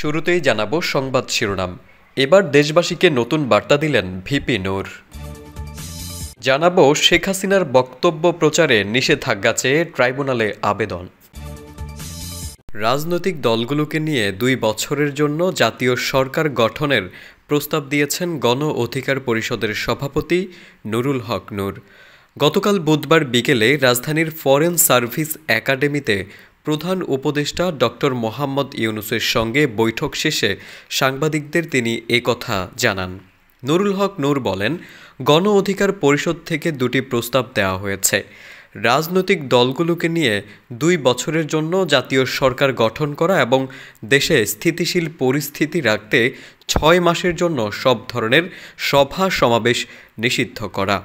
শুরুতেই জানাবো সংবাদ শিরোনাম এবার দেশবাসীকে নতুন বার্তা দিলেন ভিপি নূর জানাবো শেখ হাসিনার বক্তব্য প্রচারে নিষেধাজ্ঞা চেয়ে ট্রাইব্যুনালে আবেদন রাজনৈতিক দলগুলোকে নিয়ে দুই বছরের জন্য জাতীয় সরকার গঠনের প্রস্তাব দিয়েছেন গণ অধিকার পরিষদের সভাপতি নুরুল হক নূর গতকাল বুধবার বিকেলে রাজধানীর ফরেন সার্ভিস একাডেমিতে প্রধান উপদেষ্টা ডক্টর মোহাম্মদ ইউনুসের সঙ্গে বৈঠক শেষে সাংবাদিকদের তিনি কথা জানান নুরুল হক নূর বলেন গণ অধিকার পরিষদ থেকে দুটি প্রস্তাব দেওয়া হয়েছে রাজনৈতিক দলগুলোকে নিয়ে দুই বছরের জন্য জাতীয় সরকার গঠন করা এবং দেশে স্থিতিশীল পরিস্থিতি রাখতে ছয় মাসের জন্য সব ধরনের সভা সমাবেশ নিষিদ্ধ করা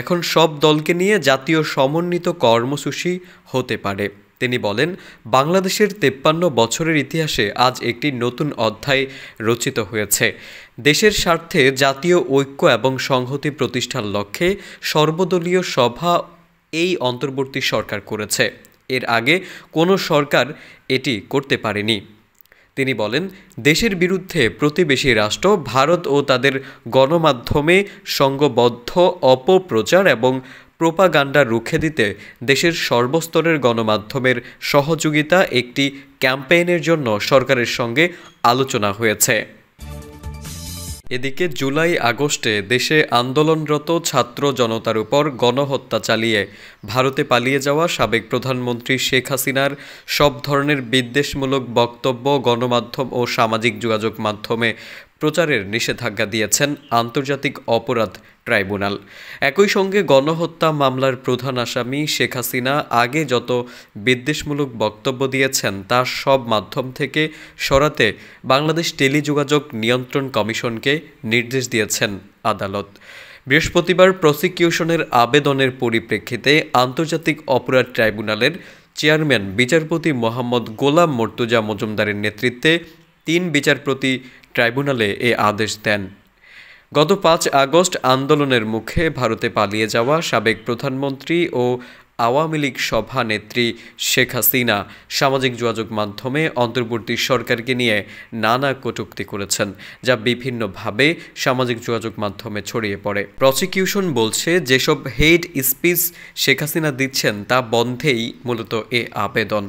এখন সব দলকে নিয়ে জাতীয় সমন্বিত কর্মসূচি হতে পারে তিনি বলেন বাংলাদেশের তেপ্পান্ন বছরের ইতিহাসে আজ একটি নতুন অধ্যায় রচিত হয়েছে দেশের স্বার্থে জাতীয় ঐক্য এবং সংহতি প্রতিষ্ঠার লক্ষ্যে সর্বদলীয় সভা এই অন্তর্বর্তী সরকার করেছে এর আগে কোনো সরকার এটি করতে পারেনি তিনি বলেন দেশের বিরুদ্ধে প্রতিবেশী রাষ্ট্র ভারত ও তাদের গণমাধ্যমে সঙ্গবদ্ধ অপপ্রচার এবং প্রোপাগান্ডা রুখে দিতে দেশের সর্বস্তরের গণমাধ্যমের সহযোগিতা একটি ক্যাম্পেইনের জন্য সরকারের সঙ্গে আলোচনা হয়েছে এদিকে জুলাই আগস্টে দেশে আন্দোলনরত ছাত্র জনতার উপর গণহত্যা চালিয়ে ভারতে পালিয়ে যাওয়া সাবেক প্রধানমন্ত্রী শেখ হাসিনার সব ধরনের বিদ্বেষমূলক বক্তব্য গণমাধ্যম ও সামাজিক যোগাযোগ মাধ্যমে প্রচারের নিষেধাজ্ঞা দিয়েছেন আন্তর্জাতিক অপরাধ ট্রাইব্যুনাল একই সঙ্গে গণহত্যা মামলার প্রধান আসামি শেখ হাসিনা আগে যত বিদ্বেষমূলক বক্তব্য দিয়েছেন তা সব মাধ্যম থেকে সরাতে বাংলাদেশ টেলিযোগাযোগ নিয়ন্ত্রণ কমিশনকে নির্দেশ দিয়েছেন আদালত বৃহস্পতিবার প্রসিকিউশনের আবেদনের পরিপ্রেক্ষিতে আন্তর্জাতিক অপরাধ ট্রাইব্যুনালের চেয়ারম্যান বিচারপতি মোহাম্মদ গোলাম মর্তুজা মজুমদারের নেতৃত্বে তিন বিচারপতি ট্রাইব্যুনালে এ আদেশ দেন গত পাঁচ আগস্ট আন্দোলনের মুখে ভারতে পালিয়ে যাওয়া সাবেক প্রধানমন্ত্রী ও আওয়ামী লীগ সভা নেত্রী শেখ হাসিনা সামাজিক যোগাযোগ মাধ্যমে অন্তর্বর্তী সরকারকে নিয়ে নানা কটুক্তি করেছেন যা বিভিন্নভাবে সামাজিক যোগাযোগ মাধ্যমে ছড়িয়ে পড়ে প্রসিকিউশন বলছে যেসব হেড স্পিচ শেখ হাসিনা দিচ্ছেন তা বন্ধেই মূলত এ আবেদন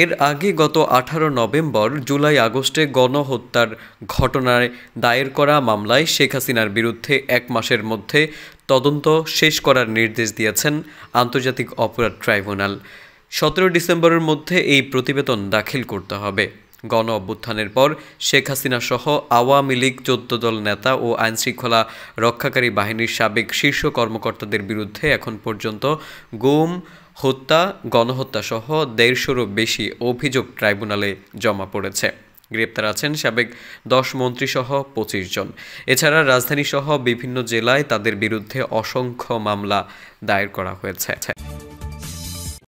এর আগে গত আঠারো নভেম্বর জুলাই আগস্টে গণহত্যার ঘটনায় দায়ের করা মামলায় শেখ হাসিনার বিরুদ্ধে এক মাসের মধ্যে তদন্ত শেষ করার নির্দেশ দিয়েছেন আন্তর্জাতিক অপরাধ ট্রাইব্যুনাল সতেরো ডিসেম্বরের মধ্যে এই প্রতিবেদন দাখিল করতে হবে গণ অভ্যুত্থানের পর শেখ হাসিনা সহ আওয়ামী লীগ চোদ্দ দল নেতা ও আইনশৃঙ্খলা রক্ষাকারী বাহিনীর সাবেক শীর্ষ কর্মকর্তাদের বিরুদ্ধে এখন পর্যন্ত গুম হত্যা গণহত্যা সহ দেড়শোরও বেশি অভিযোগ ট্রাইব্যুনালে জমা পড়েছে গ্রেপ্তার আছেন সাবেক দশ মন্ত্রীসহ পঁচিশ জন এছাড়া রাজধানীসহ বিভিন্ন জেলায় তাদের বিরুদ্ধে অসংখ্য মামলা দায়ের করা হয়েছে